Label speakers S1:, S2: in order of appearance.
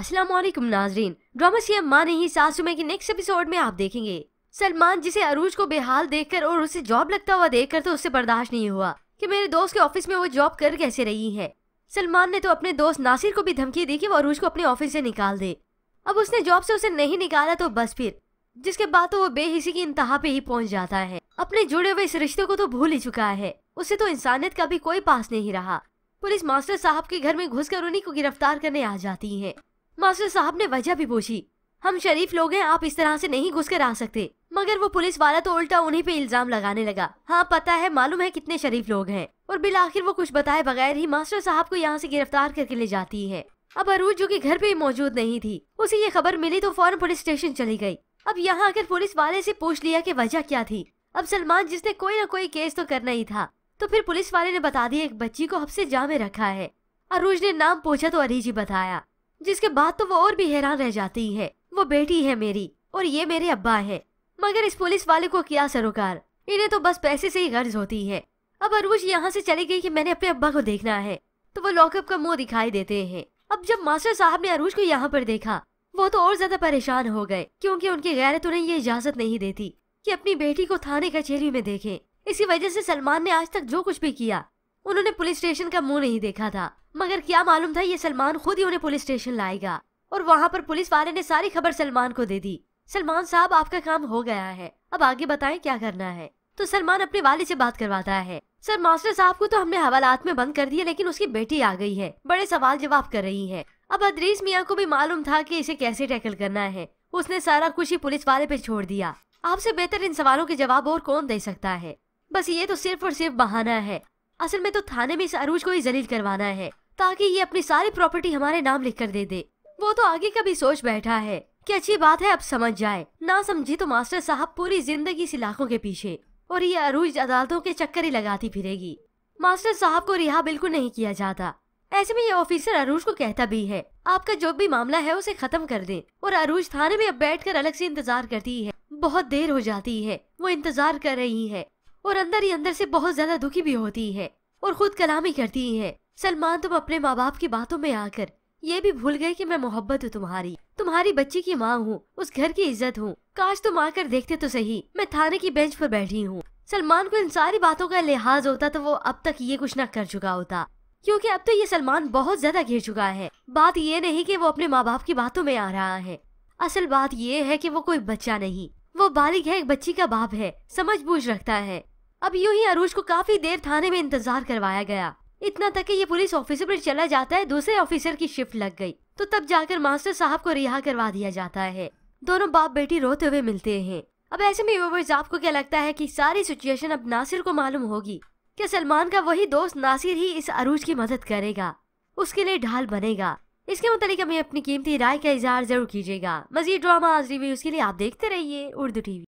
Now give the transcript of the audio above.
S1: अस्सलाम नाजरीन drama CM माँ नहीं सासू में नेक्स्ट एपिसोड में आप देखेंगे सलमान जिसे अरूज को बेहाल देखकर और उसे जॉब लगता हुआ देखकर तो उससे बर्दाश्त नहीं हुआ कि मेरे दोस्त के ऑफिस में वो जॉब कर कैसे रही है सलमान ने तो अपने दोस्त नासिर को भी धमकी दी कि वो अरूज को अपने ऑफिस से निकाल दे अब उसने जॉब से उसे नहीं निकाला तो बस फिर जिसके बाद तो वो बेहिसी की इंतहा पे ही पहुँच जाता है अपने जुड़े हुए इस रिश्ते को तो भूल ही चुका है उसे तो इंसानियत का भी कोई पास नहीं रहा पुलिस मास्टर साहब के घर में घुसकर उन्हीं को गिरफ्तार करने आ जाती है मास्टर साहब ने वजह भी पूछी हम शरीफ लोग हैं आप इस तरह से नहीं घुस कर आ सकते मगर वो पुलिस वाला तो उल्टा उन्हीं पे इल्जाम लगाने लगा हाँ पता है मालूम है कितने शरीफ लोग हैं और बिल आखिर वो कुछ बताए बगैर ही मास्टर साहब को यहाँ से गिरफ्तार करके ले जाती है अब अरूज जो कि घर पे मौजूद नहीं थी उसे ये खबर मिली तो फौरन पुलिस स्टेशन चली गयी अब यहाँ आकर पुलिस वाले ऐसी पूछ लिया की वजह क्या थी अब सलमान जिसने कोई न कोई केस तो करना ही था तो फिर पुलिस वाले ने बता दिया एक बच्ची को हब जामे जा में रखा है अरूज ने नाम पूछा तो अरीज ही बताया जिसके बाद तो वो और भी हैरान रह जाती है वो बेटी है मेरी और ये मेरे अब्बा है मगर इस पुलिस वाले को क्या सरोकार इन्हें तो बस पैसे से ही गर्ज होती है अब अरूज यहाँ से चली गई कि मैंने अपने अब्बा को देखना है तो वो लॉकअप का मुंह दिखाई देते हैं अब जब मास्टर साहब ने अरूज को यहाँ पर देखा वो तो और ज्यादा परेशान हो गए क्योंकि उनकी गैरत उन्हें ये इजाजत नहीं देती कि अपनी बेटी को थाने कचहरी में देखे इसी वजह से सलमान ने आज तक जो कुछ भी किया उन्होंने पुलिस स्टेशन का मुंह नहीं देखा था मगर क्या मालूम था ये सलमान खुद ही उन्हें पुलिस स्टेशन लाएगा और वहाँ पर पुलिस वाले ने सारी खबर सलमान को दे दी सलमान साहब आपका काम हो गया है अब आगे बताए क्या करना है तो सलमान अपने वाले से बात करवाता है सर मास्टर साहब को तो हमने हवालात में बंद कर दिया लेकिन उसकी बेटी आ गई है बड़े सवाल जवाब कर रही है अब अदरीस मियाँ को भी मालूम था कि इसे कैसे टैकल करना है उसने सारा कुछ ही पुलिस वाले पे छोड़ दिया आपसे बेहतर इन सवालों के जवाब और कौन दे सकता है बस ये तो सिर्फ और सिर्फ बहाना है असल में तो थाने में इस अरूज को ही जलील करवाना है ताकि ये अपनी सारी प्रॉपर्टी हमारे नाम लिख कर दे दे वो तो आगे का भी सोच बैठा है कि अच्छी बात है अब समझ जाए ना समझे तो मास्टर साहब पूरी जिंदगी इस इलाकों के पीछे और ये अरूज अदालतों के चक्कर ही लगाती फिरेगी मास्टर साहब को रिहा बिल्कुल नहीं किया जाता ऐसे में ये ऑफिसर अरूज को कहता भी है आपका जो भी मामला है उसे खत्म कर दे और अरूज थाने में अब कर अलग से इंतजार करती है बहुत देर हो जाती है वो इंतजार कर रही है और अंदर ही अंदर से बहुत ज्यादा दुखी भी होती है और खुद कलामी करती है सलमान तुम अपने माँ बाप की बातों में आकर ये भी भूल गए कि मैं मोहब्बत हूँ तुम्हारी तुम्हारी बच्ची की माँ हूँ उस घर की इज्जत हूँ काश तुम आकर देखते तो सही मैं थाने की बेंच पर बैठी हूँ सलमान को इन सारी बातों का लिहाज होता तो वो अब तक ये कुछ न कर चुका होता क्योंकि अब तो ये सलमान बहुत ज्यादा घिर चुका है बात ये नहीं कि वो अपने माँ बाप की बातों में आ रहा है असल बात ये है कि वो कोई बच्चा नहीं वो बालिग है एक बच्ची का बाप है समझ बूझ रखता है अब यूं ही अरूज को काफी देर थाने में इंतजार करवाया गया इतना तक कि ये पुलिस ऑफिसर पर चला जाता है दूसरे ऑफिसर की शिफ्ट लग गई तो तब जाकर मास्टर साहब को रिहा करवा दिया जाता है दोनों बाप बेटी रोते हुए मिलते हैं अब ऐसे में व्यूवर्स आपको क्या लगता है कि सारी सिचुएशन अब नासिर को मालूम होगी क्या सलमान का वही दोस्त नासिर ही इस अरूज की मदद करेगा उसके लिए ढाल बनेगा इसके मुतालिक हमें अपनी कीमती राय का इजहार जरूर कीजिएगा मजीद ड्रामा रिव्यूज के लिए आप देखते रहिए उर्दू टीवी